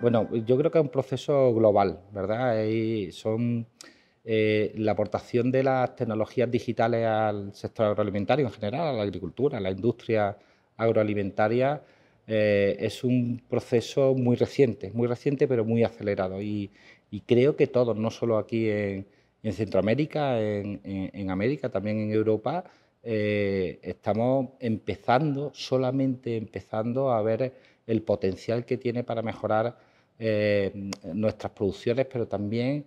Bueno, yo creo que es un proceso global, ¿verdad? son eh, la aportación de las tecnologías digitales al sector agroalimentario en general, a la agricultura, a la industria agroalimentaria, eh, es un proceso muy reciente, muy reciente pero muy acelerado. Y, creo que todos, no solo aquí en, Centroamérica, en, América, también en Europa, eh, estamos empezando, solamente empezando a ver el potencial que tiene para mejorar eh, nuestras producciones, pero también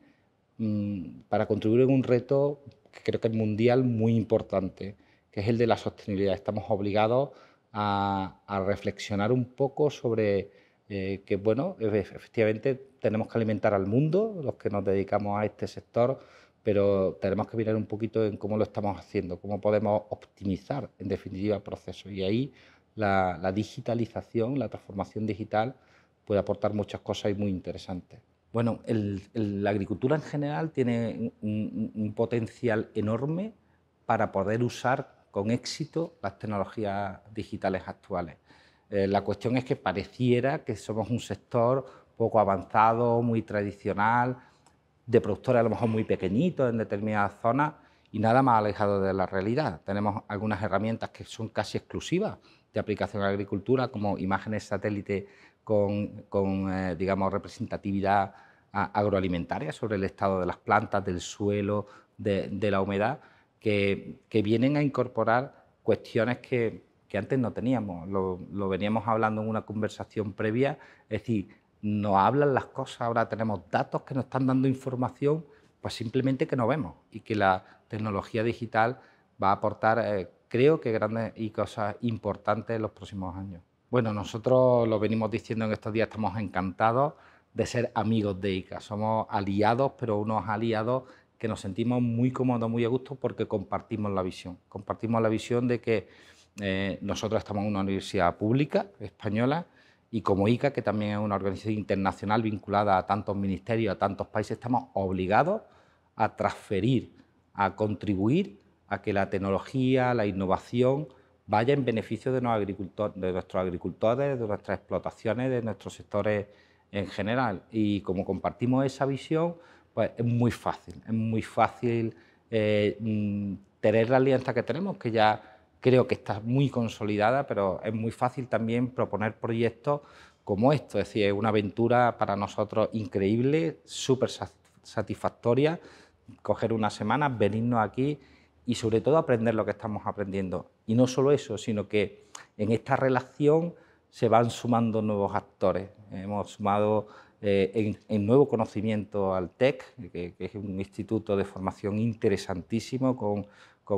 mm, para contribuir en un reto que creo que es mundial muy importante, que es el de la sostenibilidad. Estamos obligados a, reflexionar un poco sobre eh, que, bueno, efectivamente tenemos que alimentar al mundo, los que nos dedicamos a este sector, pero tenemos que mirar un poquito en cómo lo estamos haciendo, cómo podemos optimizar, en definitiva, el proceso. Y ahí la, digitalización, la transformación digital puede aportar muchas cosas y muy interesantes. Bueno, la agricultura en general tiene un, potencial enorme para poder usar con éxito las tecnologías digitales actuales. Eh, la cuestión es que pareciera que somos un sector poco avanzado, muy tradicional, de productores a lo mejor muy pequeñitos en determinadas zonas y nada más alejado de la realidad. Tenemos algunas herramientas que son casi exclusivas de aplicación a la agricultura, como imágenes satélite con, con eh, digamos, representatividad agroalimentaria sobre el estado de las plantas, del suelo, de, la humedad, que, que, vienen a incorporar cuestiones que, que antes no teníamos. Lo, lo, veníamos hablando en una conversación previa, es decir, nos hablan las cosas, ahora tenemos datos que nos están dando información, pues simplemente que no vemos y que la tecnología digital va a aportar eh, creo que grandes y cosas importantes en los próximos años. Bueno, nosotros lo venimos diciendo en estos días, estamos encantados de ser amigos de ICA. Somos aliados, pero unos aliados que nos sentimos muy cómodos, muy a gusto, porque compartimos la visión. Compartimos la visión de que eh, nosotros estamos en una universidad pública española y como ICA, que también es una organización internacional vinculada a tantos ministerios, a tantos países, estamos obligados a transferir, a contribuir a que la tecnología, la innovación vaya en beneficio de, nuestros agricultores, de nuestras explotaciones, de nuestros sectores en general. Y como compartimos esa visión, pues es muy fácil, es muy fácil eh, mm, tener la alianza que tenemos, que ya creo que está muy consolidada, pero es muy fácil también proponer proyectos como esto. Es decir, es una aventura para nosotros increíble, súper satisfactoria, coger una semana, venirnos aquí y sobre todo aprender lo que estamos aprendiendo. Y no solo eso, sino que en esta relación se van sumando nuevos actores. Hemos sumado eh, en, nuevo conocimiento al TEC, que, es un instituto de formación interesantísimo, con,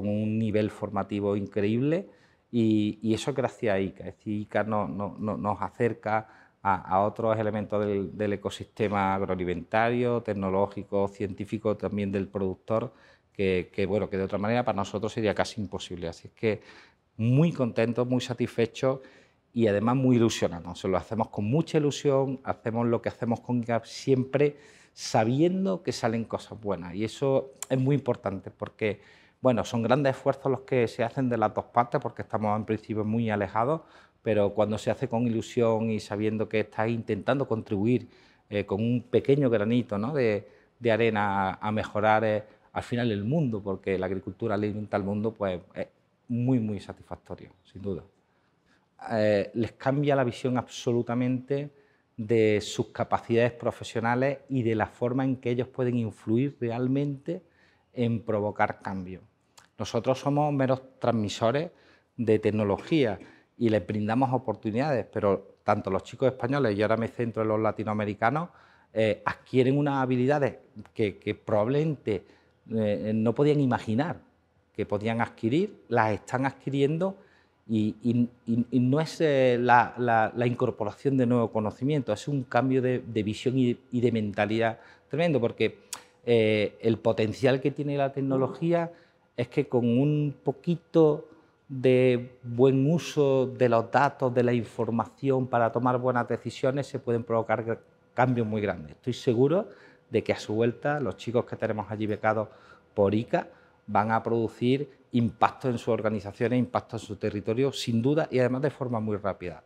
un nivel formativo increíble, y, eso gracias a ICA. Es decir, ICA nos acerca a, otros elementos del, ecosistema agroalimentario, tecnológico, científico, también del productor, que, bueno, que de otra manera para nosotros sería casi imposible. Así que muy contentos, muy satisfechos y además muy ilusionados. lo hacemos con mucha ilusión, hacemos lo que hacemos con GAP siempre sabiendo que salen cosas buenas. Y eso es muy importante porque, bueno, son grandes esfuerzos los que se hacen de las dos partes porque estamos en principio muy alejados, pero cuando se hace con ilusión y sabiendo que estás intentando contribuir eh, con un pequeño granito de, arena a, mejorar. Eh, al final el mundo, porque la agricultura alimenta al mundo, pues es muy, muy satisfactorio, sin duda. Eh, les cambia la visión absolutamente de sus capacidades profesionales y de la forma en que ellos pueden influir realmente en provocar cambio. Nosotros somos meros transmisores de tecnología y les brindamos oportunidades, pero tanto los chicos españoles, y ahora me centro en los latinoamericanos, eh, adquieren unas habilidades que, que probablemente eh, eh, no podían imaginar que podían adquirir, las están adquiriendo y, no es eh, la, incorporación de nuevo conocimiento, es un cambio de, visión y, de mentalidad tremendo, porque el potencial que tiene la tecnología es que con un poquito de buen uso de los datos, de la información para tomar buenas decisiones, se pueden provocar cambios muy grandes. Estoy seguro de que a su vuelta los chicos que tenemos allí becados por ICA van a producir impacto en su organización e impacto en su territorio, sin duda, y además de forma muy rápida.